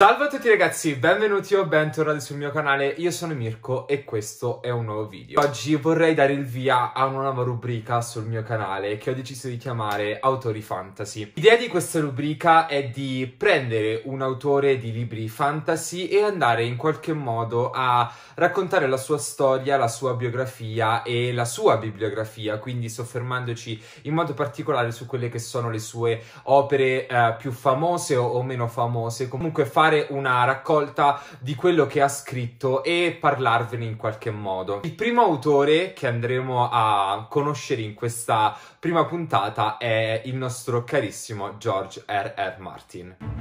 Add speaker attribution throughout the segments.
Speaker 1: Salve a tutti ragazzi, benvenuti o bentornati sul mio canale, io sono Mirko e questo è un nuovo video. Oggi vorrei dare il via a una nuova rubrica sul mio canale che ho deciso di chiamare Autori Fantasy. L'idea di questa rubrica è di prendere un autore di libri fantasy e andare in qualche modo a raccontare la sua storia, la sua biografia e la sua bibliografia, quindi soffermandoci in modo particolare su quelle che sono le sue opere eh, più famose o, meno famose, comunque fare fare una raccolta di quello che ha scritto e parlarvene in qualche modo. Il primo autore che andremo a conoscere in questa prima puntata è il nostro carissimo George R. R. Martin.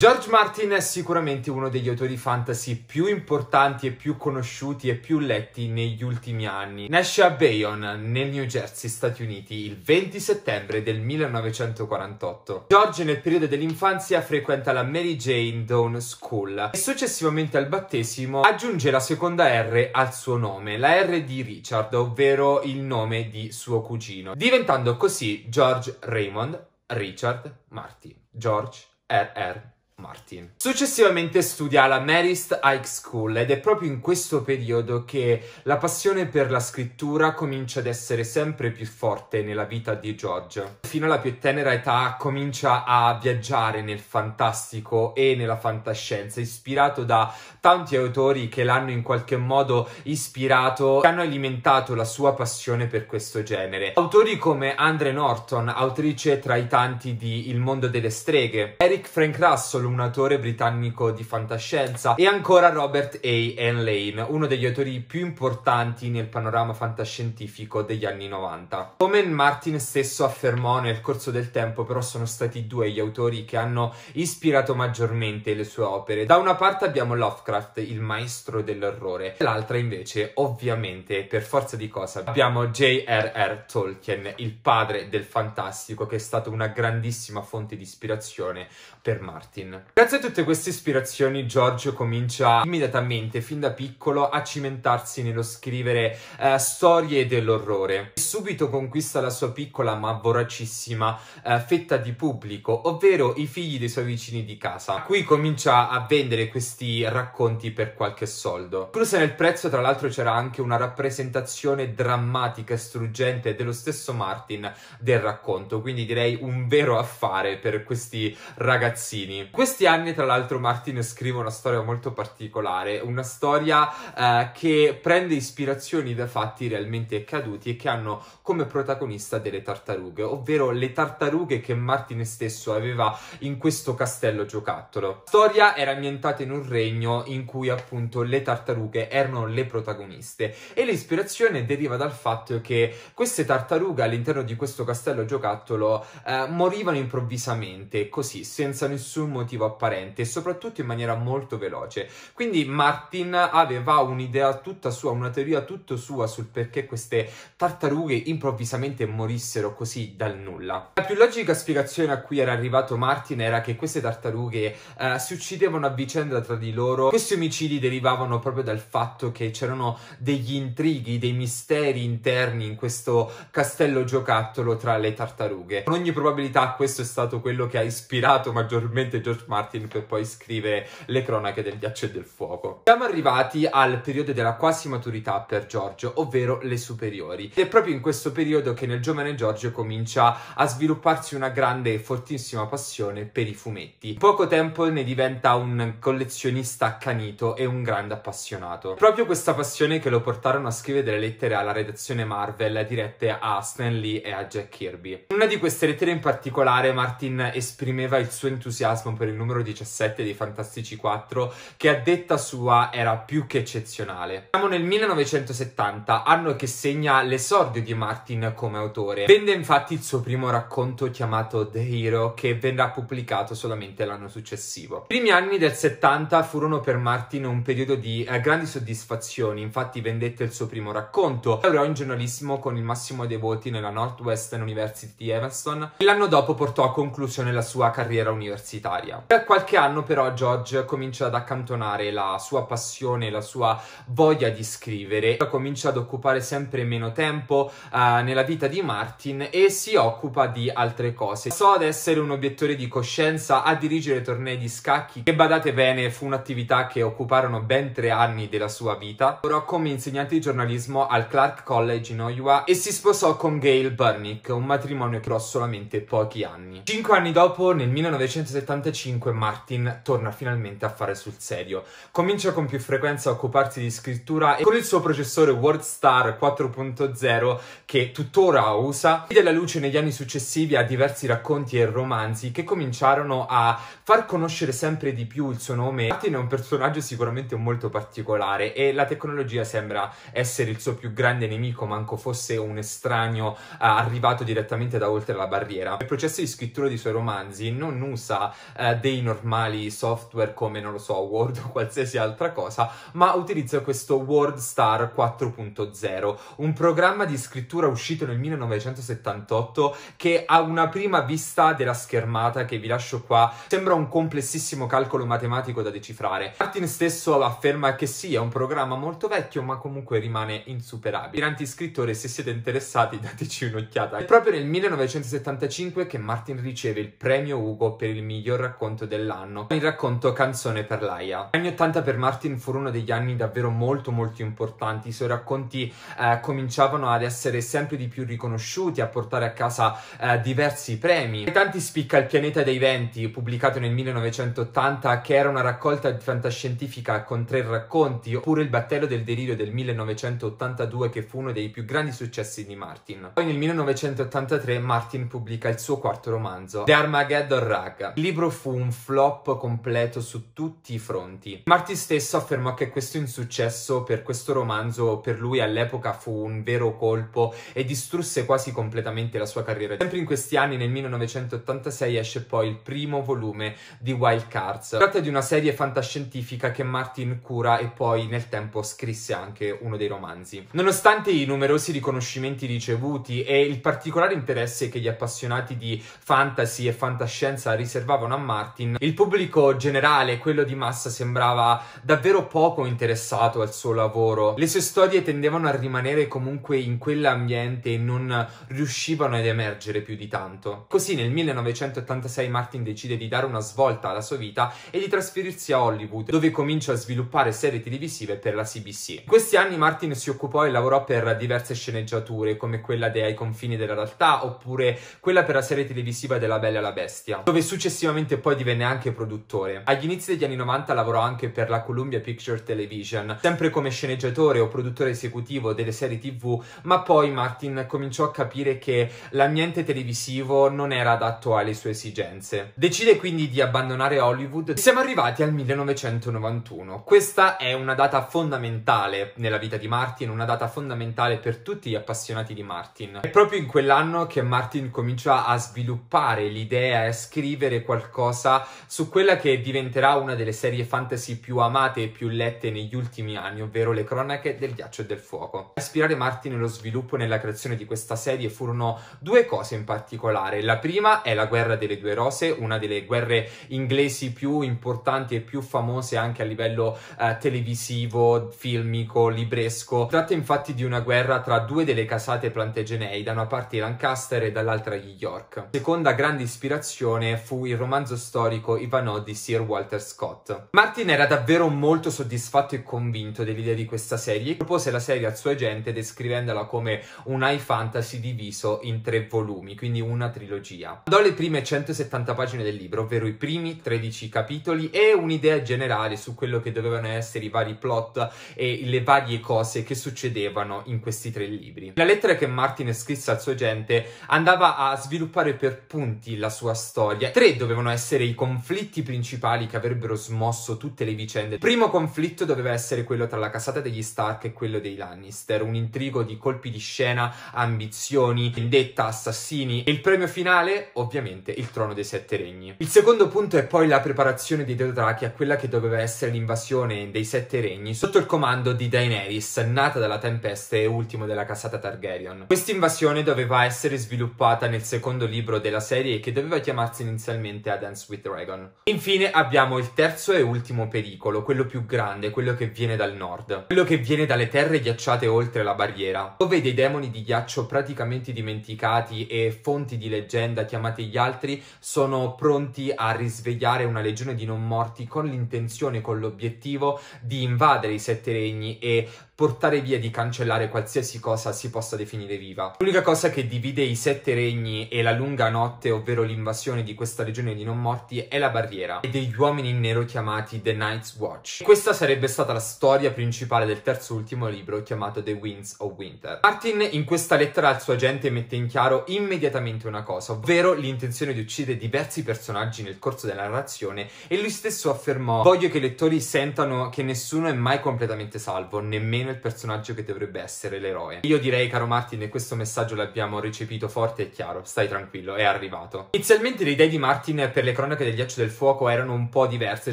Speaker 1: George Martin è sicuramente uno degli autori fantasy più importanti e più conosciuti e più letti negli ultimi anni. Nasce a Bayonne, nel New Jersey, Stati Uniti, il 20 settembre del 1948. George nel periodo dell'infanzia frequenta la Mary Jane Dawn School e successivamente al battesimo aggiunge la seconda R al suo nome, la R di Richard, ovvero il nome di suo cugino, diventando così George Raymond Richard Martin. George R.R. Martin. Successivamente studia alla Marist High School ed è proprio in questo periodo che la passione per la scrittura comincia ad essere sempre più forte nella vita di George. Fino alla più tenera età comincia a viaggiare nel fantastico e nella fantascienza, ispirato da tanti autori che l'hanno in qualche modo ispirato, e hanno alimentato la sua passione per questo genere. Autori come Andre Norton, autrice tra i tanti di Il mondo delle streghe, Eric Frank Russell, un autore britannico di fantascienza, e ancora Robert A. Lane, uno degli autori più importanti nel panorama fantascientifico degli anni 90. Come Martin stesso affermò nel corso del tempo, però sono stati due gli autori che hanno ispirato maggiormente le sue opere. Da una parte abbiamo Lovecraft, il maestro dell'orrore, dall'altra invece, ovviamente, per forza di cosa, abbiamo J.R.R. Tolkien, il padre del fantastico, che è stato una grandissima fonte di ispirazione per Martin. Grazie a tutte queste ispirazioni Giorgio comincia immediatamente, fin da piccolo, a cimentarsi nello scrivere eh, storie dell'orrore. Subito conquista la sua piccola ma voracissima eh, fetta di pubblico, ovvero i figli dei suoi vicini di casa. Qui comincia a vendere questi racconti per qualche soldo. Inclusa nel prezzo tra l'altro c'era anche una rappresentazione drammatica e struggente dello stesso Martin del racconto, quindi direi un vero affare per questi ragazzini. Questo questi anni, tra l'altro, Martin scrive una storia molto particolare, una storia eh, che prende ispirazioni da fatti realmente accaduti e che hanno come protagonista delle tartarughe, ovvero le tartarughe che Martin stesso aveva in questo castello giocattolo. La storia era ambientata in un regno in cui appunto le tartarughe erano le protagoniste e l'ispirazione deriva dal fatto che queste tartarughe all'interno di questo castello giocattolo eh, morivano improvvisamente, così, senza nessun motivo motivo apparente e soprattutto in maniera molto veloce. Quindi Martin aveva un'idea tutta sua, una teoria tutta sua sul perché queste tartarughe improvvisamente morissero così dal nulla. La più logica spiegazione a cui era arrivato Martin era che queste tartarughe eh, si uccidevano a vicenda tra di loro. Questi omicidi derivavano proprio dal fatto che c'erano degli intrighi, dei misteri interni in questo castello giocattolo tra le tartarughe. Con ogni probabilità questo è stato quello che ha ispirato maggiormente George George Martin per poi scrivere Le cronache del ghiaccio e del fuoco. Siamo arrivati al periodo della quasi maturità per Giorgio, ovvero le superiori. Ed è proprio in questo periodo che nel giovane Giorgio comincia a svilupparsi una grande e fortissima passione per i fumetti. poco tempo ne diventa un collezionista accanito e un grande appassionato. Proprio questa passione che lo portarono a scrivere delle lettere alla redazione Marvel dirette a Stan Lee e a Jack Kirby. In una di queste lettere in particolare Martin esprimeva il suo entusiasmo per per il numero 17 dei Fantastici 4, che a detta sua era più che eccezionale. Siamo nel 1970, anno che segna l'esordio di Martin come autore. Vende infatti il suo primo racconto chiamato The Hero, che verrà pubblicato solamente l'anno successivo. I primi anni del 70 furono per Martin un periodo di eh, grandi soddisfazioni, infatti vendette il suo primo racconto, laureò in giornalismo con il massimo dei voti nella Northwestern University di Evanston e l'anno dopo portò a conclusione la sua carriera universitaria. Da qualche anno però George comincia ad accantonare la sua passione, la sua voglia di scrivere, comincia ad occupare sempre meno tempo uh, nella vita di Martin e si occupa di altre cose. So ad essere un obiettore di coscienza, a dirigere tornei di scacchi, che badate bene fu un'attività che occuparono ben tre anni della sua vita. Lavorò come insegnante di giornalismo al Clark College in Iowa e si sposò con Gail Burnick, un matrimonio che durò solamente pochi anni. Cinque anni dopo, nel 1975, 2005 Martin torna finalmente a fare sul serio. Comincia con più frequenza a occuparsi di scrittura e con il suo processore WordStar 4.0 che tuttora usa, vide la luce negli anni successivi a diversi racconti e romanzi che cominciarono a far conoscere sempre di più il suo nome. Martin è un personaggio sicuramente molto particolare e la tecnologia sembra essere il suo più grande nemico, manco fosse un estraneo uh, arrivato direttamente da oltre la barriera. Il processo di scrittura dei suoi romanzi non usa uh, dei normali software come, non lo so, Word o qualsiasi altra cosa, ma utilizzo questo WordStar 4.0, un programma di scrittura uscito nel 1978 che a una prima vista della schermata che vi lascio qua sembra un complessissimo calcolo matematico da decifrare. Martin stesso afferma che sì, è un programma molto vecchio, ma comunque rimane insuperabile. Piranti scrittore, se siete interessati, dateci un'occhiata. È proprio nel 1975 che Martin riceve il premio Ugo per il miglior racconto racconto dell'anno, il racconto Canzone per Laia. Gli anni 80 per Martin furono degli anni davvero molto molto importanti, i suoi racconti eh, cominciavano ad essere sempre di più riconosciuti, a portare a casa eh, diversi premi. E tanti spicca Il pianeta dei venti, pubblicato nel 1980, che era una raccolta fantascientifica con tre racconti, oppure Il battello del delirio del 1982 che fu uno dei più grandi successi di Martin. Poi nel 1983 Martin pubblica il suo quarto romanzo, The Armageddon Rag. Il libro fu un flop completo su tutti i fronti. Marty stesso affermò che questo insuccesso per questo romanzo per lui all'epoca fu un vero colpo e distrusse quasi completamente la sua carriera. Sempre in questi anni, nel 1986, esce poi il primo volume di Wild Cards. Si tratta di una serie fantascientifica che Martin cura e poi nel tempo scrisse anche uno dei romanzi. Nonostante i numerosi riconoscimenti ricevuti e il particolare interesse che gli appassionati di fantasy e fantascienza riservavano a Martin, Martin. Il pubblico generale, quello di massa, sembrava davvero poco interessato al suo lavoro. Le sue storie tendevano a rimanere comunque in quell'ambiente e non riuscivano ad emergere più di tanto. Così nel 1986 Martin decide di dare una svolta alla sua vita e di trasferirsi a Hollywood, dove comincia a sviluppare serie televisive per la CBC. In questi anni Martin si occupò e lavorò per diverse sceneggiature, come quella di Ai confini della realtà oppure quella per la serie televisiva della Bella e la Bestia, dove successivamente poi poi divenne anche produttore. Agli inizi degli anni 90 lavorò anche per la Columbia Picture Television, sempre come sceneggiatore o produttore esecutivo delle serie tv, ma poi Martin cominciò a capire che l'ambiente televisivo non era adatto alle sue esigenze. Decide quindi di abbandonare Hollywood. Siamo arrivati al 1991. Questa è una data fondamentale nella vita di Martin, una data fondamentale per tutti gli appassionati di Martin. È proprio in quell'anno che Martin comincia a sviluppare l'idea e a scrivere qualcosa mossa su quella che diventerà una delle serie fantasy più amate e più lette negli ultimi anni, ovvero le cronache del ghiaccio e del fuoco. A ispirare Martin nello sviluppo e nella creazione di questa serie furono due cose in particolare. La prima è la guerra delle due rose, una delle guerre inglesi più importanti e più famose anche a livello eh, televisivo, filmico, libresco. Si Tratta infatti di una guerra tra due delle casate plantagenei, da una parte i Lancaster e dall'altra gli York. La seconda grande ispirazione fu il romanzo storico storico Ivanhoe di Sir Walter Scott. Martin era davvero molto soddisfatto e convinto dell'idea di questa serie propose la serie al suo agente descrivendola come un high fantasy diviso in tre volumi, quindi una trilogia. Andò le prime 170 pagine del libro, ovvero i primi 13 capitoli e un'idea generale su quello che dovevano essere i vari plot e le varie cose che succedevano in questi tre libri. La lettera che Martin scrisse al suo agente andava a sviluppare per punti la sua storia. Tre dovevano essere essere i conflitti principali che avrebbero smosso tutte le vicende. Il primo conflitto doveva essere quello tra la casata degli Stark e quello dei Lannister, un intrigo di colpi di scena, ambizioni, vendetta, assassini e il premio finale, ovviamente, il trono dei sette regni. Il secondo punto è poi la preparazione dei Dothraki a quella che doveva essere l'invasione dei sette regni sotto il comando di Daenerys, nata dalla tempesta e ultimo della casata Targaryen. Questa invasione doveva essere sviluppata nel secondo libro della serie che doveva chiamarsi inizialmente Adams Sweet Dragon. Infine abbiamo il terzo e ultimo pericolo, quello più grande, quello che viene dal nord, quello che viene dalle terre ghiacciate oltre la barriera, dove dei demoni di ghiaccio praticamente dimenticati e fonti di leggenda chiamate gli altri sono pronti a risvegliare una legione di non morti con l'intenzione, con l'obiettivo di invadere i sette regni e portare via, di cancellare qualsiasi cosa si possa definire viva. L'unica cosa che divide i sette regni e la lunga notte, ovvero l'invasione di questa regione di non morti, è la barriera e degli uomini in nero chiamati The Night's Watch. Questa sarebbe stata la storia principale del terzo ultimo libro chiamato The Winds of Winter. Martin in questa lettera al suo agente mette in chiaro immediatamente una cosa, ovvero l'intenzione di uccidere diversi personaggi nel corso della narrazione e lui stesso affermò voglio che i lettori sentano che nessuno è mai completamente salvo, nemmeno meno il personaggio che dovrebbe essere l'eroe. Io direi, caro Martin, e questo messaggio l'abbiamo recepito forte e chiaro, stai tranquillo, è arrivato. Inizialmente le idee di Martin per le cronache del ghiaccio del fuoco erano un po' diverse,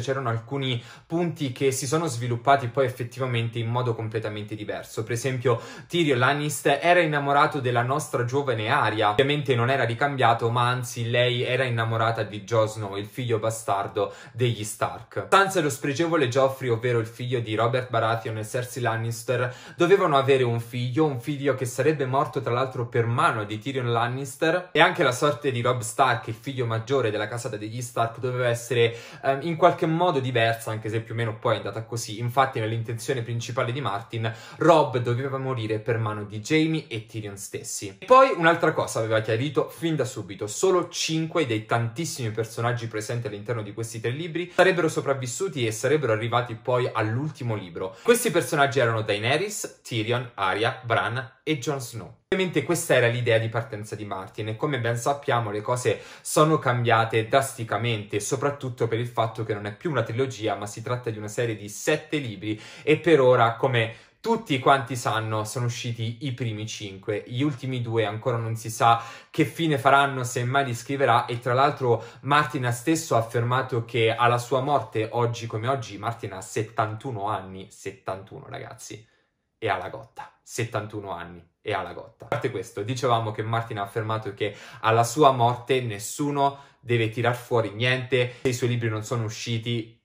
Speaker 1: c'erano alcuni punti che si sono sviluppati poi effettivamente in modo completamente diverso. Per esempio, Tyrion Lannister era innamorato della nostra giovane Aria, ovviamente non era ricambiato, ma anzi lei era innamorata di Jon Snow, il figlio bastardo degli Stark. Sansa lo spregevole Geoffrey, ovvero il figlio di Robert Baratheon e Cersei Lannister, Lannister. Dovevano avere un figlio, un figlio che sarebbe morto tra l'altro per mano di Tyrion Lannister e anche la sorte di Rob Stark, il figlio maggiore della casa degli Stark, doveva essere ehm, in qualche modo diversa, anche se più o meno poi è andata così. Infatti nell'intenzione principale di Martin, Rob doveva morire per mano di Jamie e Tyrion stessi. E poi un'altra cosa aveva chiarito fin da subito, solo 5 dei tantissimi personaggi presenti all'interno di questi tre libri sarebbero sopravvissuti e sarebbero arrivati poi all'ultimo libro. Questi personaggi erano Daenerys, Daenerys, Tyrion, Arya, Bran e Jon Snow. Ovviamente questa era l'idea di partenza di Martin e come ben sappiamo le cose sono cambiate drasticamente, soprattutto per il fatto che non è più una trilogia ma si tratta di una serie di sette libri e per ora, come tutti quanti sanno, sono usciti i primi 5, gli ultimi due ancora non si sa che fine faranno, se mai li scriverà e tra l'altro Martina stesso ha affermato che alla sua morte, oggi come oggi, Martina ha 71 anni, 71 ragazzi, e alla gotta, 71 anni e alla gotta. A parte questo, dicevamo che Martin ha affermato che alla sua morte nessuno deve tirar fuori niente, se i suoi libri non sono usciti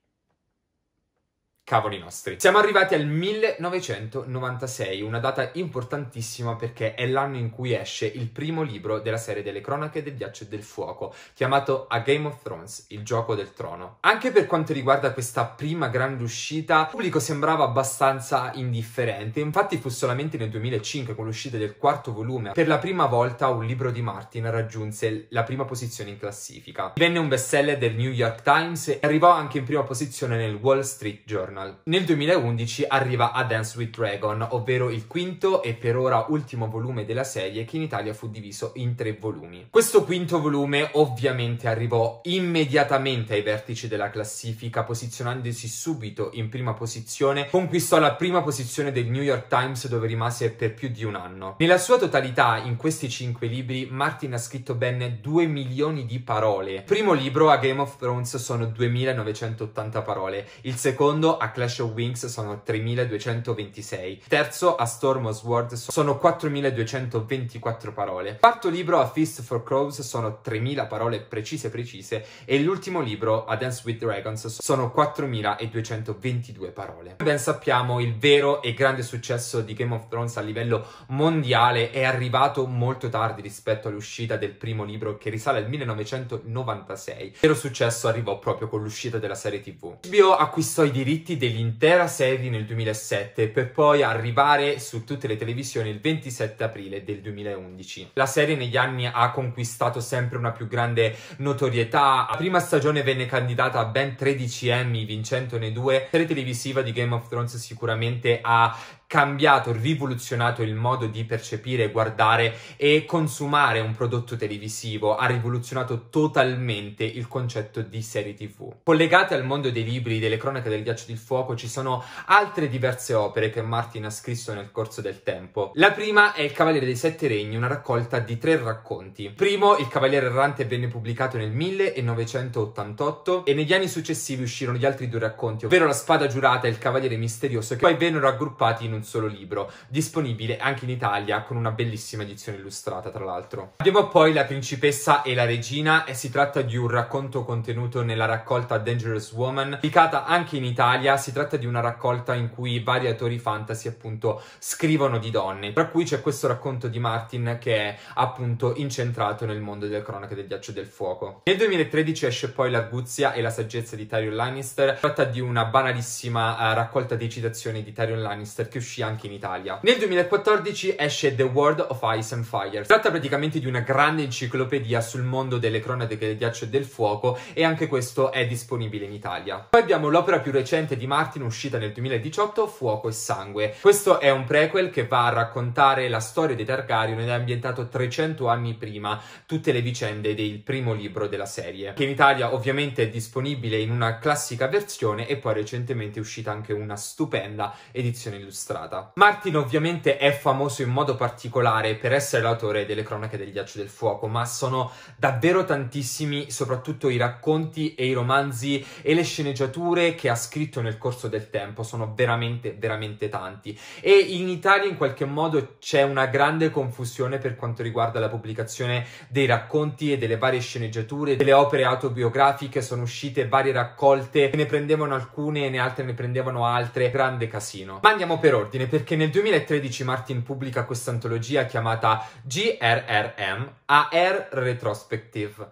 Speaker 1: cavoli nostri. Siamo arrivati al 1996, una data importantissima perché è l'anno in cui esce il primo libro della serie delle cronache del ghiaccio e del fuoco, chiamato A Game of Thrones, il gioco del trono. Anche per quanto riguarda questa prima grande uscita, il pubblico sembrava abbastanza indifferente, infatti fu solamente nel 2005 con l'uscita del quarto volume, per la prima volta un libro di Martin raggiunse la prima posizione in classifica. Divenne un bestseller del New York Times e arrivò anche in prima posizione nel Wall Street Journal. Eternal. Nel 2011 arriva a Dance with Dragon, ovvero il quinto e per ora ultimo volume della serie che in Italia fu diviso in tre volumi. Questo quinto volume ovviamente arrivò immediatamente ai vertici della classifica, posizionandosi subito in prima posizione, conquistò la prima posizione del New York Times dove rimase per più di un anno. Nella sua totalità, in questi cinque libri, Martin ha scritto ben 2 milioni di parole. primo libro a Game of Thrones sono 2980 parole, il secondo a Clash of Wings sono 3226, terzo a Storm of Sword sono 4224 parole, quarto libro a Fist for Crows sono 3000 parole precise precise e l'ultimo libro a Dance with Dragons sono 4222 parole. Ben sappiamo il vero e grande successo di Game of Thrones a livello mondiale è arrivato molto tardi rispetto all'uscita del primo libro che risale al 1996. Il vero successo arrivò proprio con l'uscita della serie TV. HBO acquistò i diritti dell'intera serie nel 2007 per poi arrivare su tutte le televisioni il 27 aprile del 2011. La serie negli anni ha conquistato sempre una più grande notorietà. La prima stagione venne candidata a ben 13 Emmy, vincendone due. La serie televisiva di Game of Thrones sicuramente ha cambiato, rivoluzionato il modo di percepire, guardare e consumare un prodotto televisivo, ha rivoluzionato totalmente il concetto di serie TV. Collegate al mondo dei libri, delle cronache del ghiaccio del fuoco, ci sono altre diverse opere che Martin ha scritto nel corso del tempo. La prima è Il Cavaliere dei Sette Regni, una raccolta di tre racconti. Primo, Il Cavaliere Errante venne pubblicato nel 1988 e negli anni successivi uscirono gli altri due racconti, ovvero La Spada Giurata e Il Cavaliere Misterioso, che poi vennero raggruppati in un un solo libro, disponibile anche in Italia con una bellissima edizione illustrata, tra l'altro. Abbiamo poi La principessa e la regina e si tratta di un racconto contenuto nella raccolta Dangerous Woman, pubblicata anche in Italia, si tratta di una raccolta in cui vari autori fantasy appunto scrivono di donne, tra cui c'è questo racconto di Martin che è appunto incentrato nel mondo delle cronache del ghiaccio del fuoco. Nel 2013 esce poi L'Arguzia e la saggezza di Tyrion Lannister, si tratta di una banalissima uh, raccolta di citazioni di Tyrion Lannister che uscì uscì anche in Italia. Nel 2014 esce The World of Ice and Fire. Si tratta praticamente di una grande enciclopedia sul mondo delle cronache del ghiaccio e del fuoco e anche questo è disponibile in Italia. Poi abbiamo l'opera più recente di Martin uscita nel 2018, Fuoco e Sangue. Questo è un prequel che va a raccontare la storia dei Targaryen ed è ambientato 300 anni prima tutte le vicende del primo libro della serie, che in Italia ovviamente è disponibile in una classica versione e poi recentemente è uscita anche una stupenda edizione illustrata usata. Martin ovviamente è famoso in modo particolare per essere l'autore delle cronache del ghiaccio del fuoco, ma sono davvero tantissimi soprattutto i racconti e i romanzi e le sceneggiature che ha scritto nel corso del tempo, sono veramente veramente tanti e in Italia in qualche modo c'è una grande confusione per quanto riguarda la pubblicazione dei racconti e delle varie sceneggiature, delle opere autobiografiche, sono uscite varie raccolte, ne prendevano alcune e ne altre ne prendevano altre, grande casino. Ma andiamo per ora ordine perché nel 2013 Martin pubblica questa antologia chiamata GRRM AR Retrospective,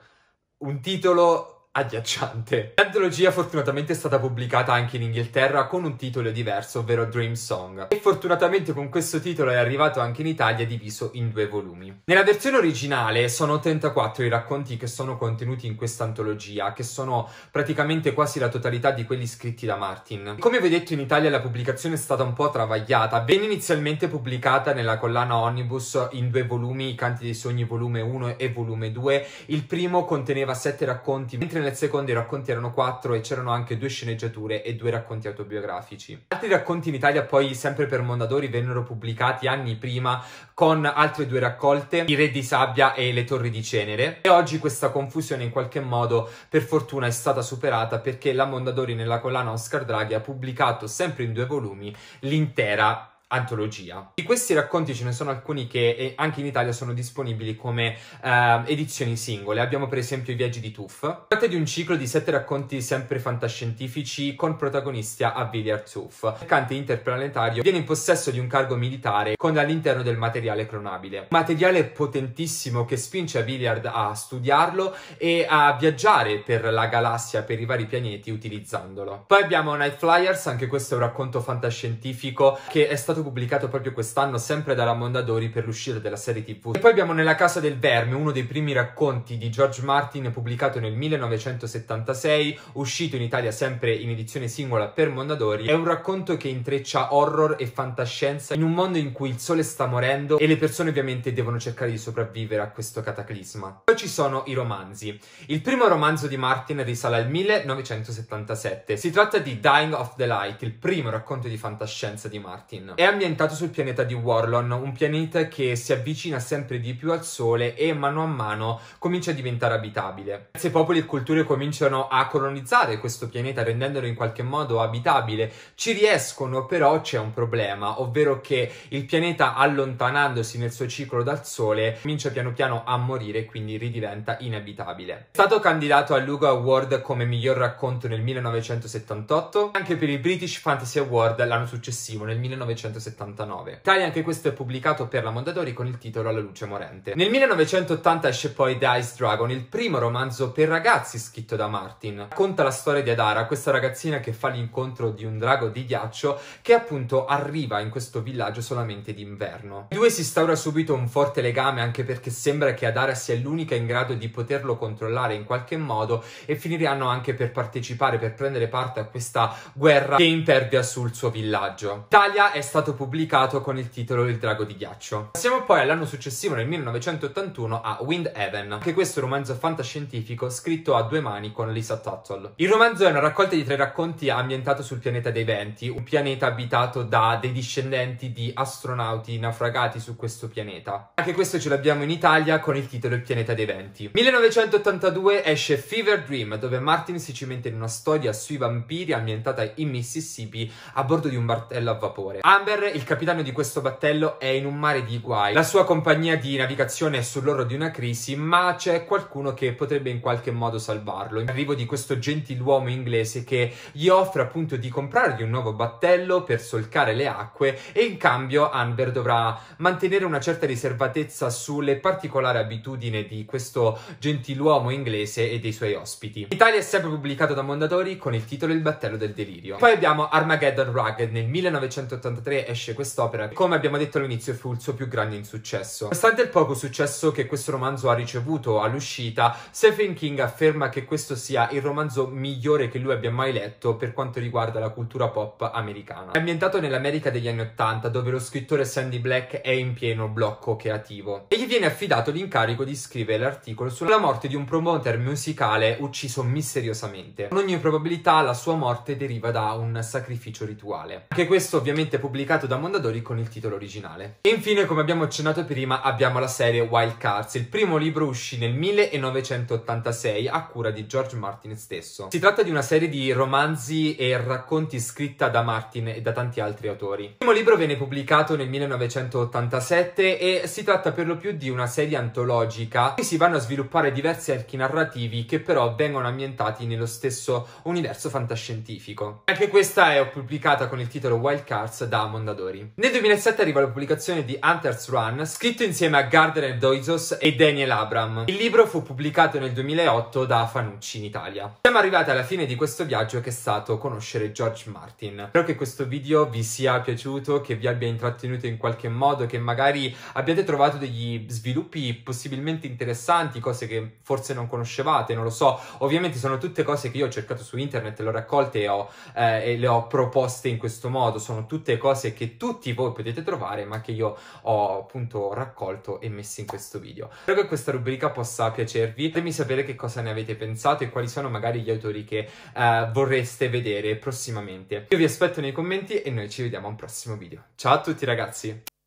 Speaker 1: un titolo agghiacciante. L'antologia fortunatamente è stata pubblicata anche in Inghilterra con un titolo diverso, ovvero Dream Song, e fortunatamente con questo titolo è arrivato anche in Italia diviso in due volumi. Nella versione originale sono 34 i racconti che sono contenuti in questa antologia, che sono praticamente quasi la totalità di quelli scritti da Martin. Come vi ho detto in Italia la pubblicazione è stata un po' travagliata, venne inizialmente pubblicata nella collana Omnibus in due volumi, I Canti dei Sogni volume 1 e volume 2, il primo conteneva 7 racconti, mentre nella nel secondo i racconti erano quattro e c'erano anche due sceneggiature e due racconti autobiografici. Altri racconti in Italia poi sempre per Mondadori vennero pubblicati anni prima con altre due raccolte, I Re di Sabbia e Le Torri di Cenere e oggi questa confusione in qualche modo per fortuna è stata superata perché la Mondadori nella collana Oscar Draghi ha pubblicato sempre in due volumi l'intera antologia. Di questi racconti ce ne sono alcuni che eh, anche in Italia sono disponibili come eh, edizioni singole. Abbiamo per esempio I viaggi di Tuff. Si tratta di un ciclo di sette racconti sempre fantascientifici con protagonista Aviliar Tuff. Il mercante interplanetario viene in possesso di un cargo militare con all'interno del materiale cronabile. materiale potentissimo che spinge Aviliard a studiarlo e a viaggiare per la galassia, per i vari pianeti utilizzandolo. Poi abbiamo Night Flyers, anche questo è un racconto fantascientifico che è stato stato pubblicato proprio quest'anno sempre dalla Mondadori per l'uscita della serie tv. E poi abbiamo Nella casa del verme, uno dei primi racconti di George Martin pubblicato nel 1976, uscito in Italia sempre in edizione singola per Mondadori. È un racconto che intreccia horror e fantascienza in un mondo in cui il sole sta morendo e le persone ovviamente devono cercare di sopravvivere a questo cataclisma. Poi ci sono i romanzi. Il primo romanzo di Martin risale al 1977. Si tratta di Dying of the Light, il primo racconto di fantascienza di Martin. È ambientato sul pianeta di Warlon, un pianeta che si avvicina sempre di più al Sole e mano a mano comincia a diventare abitabile. Se popoli e culture cominciano a colonizzare questo pianeta rendendolo in qualche modo abitabile, ci riescono però c'è un problema, ovvero che il pianeta allontanandosi nel suo ciclo dal Sole comincia piano piano a morire e quindi ridiventa inabitabile. È stato candidato al Lugo Award come miglior racconto nel 1978, anche per il British Fantasy Award l'anno successivo, nel 1978. 1979. Tale anche questo è pubblicato per la Mondadori con il titolo Alla luce morente. Nel 1980 esce poi The Ice Dragon, il primo romanzo per ragazzi scritto da Martin. Racconta la storia di Adara, questa ragazzina che fa l'incontro di un drago di ghiaccio che appunto arriva in questo villaggio solamente d'inverno. I due si instaura subito un forte legame anche perché sembra che Adara sia l'unica in grado di poterlo controllare in qualche modo e finiranno anche per partecipare, per prendere parte a questa guerra che impervia sul suo villaggio. Talia è stato stato pubblicato con il titolo Il drago di ghiaccio. Passiamo poi all'anno successivo, nel 1981, a Windhaven, anche questo romanzo fantascientifico scritto a due mani con Lisa Tuttle. Il romanzo è una raccolta di tre racconti ambientato sul pianeta dei venti, un pianeta abitato da dei discendenti di astronauti naufragati su questo pianeta. Anche questo ce l'abbiamo in Italia con il titolo Il pianeta dei venti. 1982 esce Fever Dream, dove Martin si cimenta in una storia sui vampiri ambientata in Mississippi a bordo di un martello a vapore. Amber Walter, il capitano di questo battello, è in un mare di guai. La sua compagnia di navigazione è sull'orlo di una crisi, ma c'è qualcuno che potrebbe in qualche modo salvarlo. L'arrivo di questo gentiluomo inglese che gli offre appunto di comprargli un nuovo battello per solcare le acque e in cambio Amber dovrà mantenere una certa riservatezza sulle particolari abitudini di questo gentiluomo inglese e dei suoi ospiti. Italia è sempre pubblicato da Mondadori con il titolo Il battello del delirio. Poi abbiamo Armageddon Rugged nel 1983 esce quest'opera. Come abbiamo detto all'inizio, fu il suo più grande insuccesso. Nonostante il poco successo che questo romanzo ha ricevuto all'uscita, Stephen King afferma che questo sia il romanzo migliore che lui abbia mai letto per quanto riguarda la cultura pop americana. È ambientato nell'America degli anni Ottanta, dove lo scrittore Sandy Black è in pieno blocco creativo e gli viene affidato l'incarico di scrivere l'articolo sulla morte di un promoter musicale ucciso misteriosamente. Con ogni probabilità la sua morte deriva da un sacrificio rituale. Anche questo ovviamente pubblicato pubblicato da Mondadori con il titolo originale. E infine, come abbiamo accennato prima, abbiamo la serie Wild Cards. Il primo libro uscì nel 1986 a cura di George Martin stesso. Si tratta di una serie di romanzi e racconti scritta da Martin e da tanti altri autori. Il primo libro venne pubblicato nel 1987 e si tratta per lo più di una serie antologica che si vanno a sviluppare diversi archi narrativi che però vengono ambientati nello stesso universo fantascientifico. Anche questa è pubblicata con il titolo Wild Cards da Mondadori. Mondadori. Nel 2007 arriva la pubblicazione di Hunter's Run, scritto insieme a Gardner Doizos e Daniel Abram. Il libro fu pubblicato nel 2008 da Fanucci in Italia. Siamo arrivati alla fine di questo viaggio che è stato conoscere George Martin. Spero che questo video vi sia piaciuto, che vi abbia intrattenuto in qualche modo, che magari abbiate trovato degli sviluppi possibilmente interessanti, cose che forse non conoscevate, non lo so. Ovviamente sono tutte cose che io ho cercato su internet, le ho raccolte e, ho, eh, e le ho proposte in questo modo. Sono tutte cose cose che tutti voi potete trovare ma che io ho appunto raccolto e messo in questo video. Spero che questa rubrica possa piacervi, fatemi sapere che cosa ne avete pensato e quali sono magari gli autori che eh, vorreste vedere prossimamente. Io vi aspetto nei commenti e noi ci vediamo al prossimo video. Ciao a tutti ragazzi!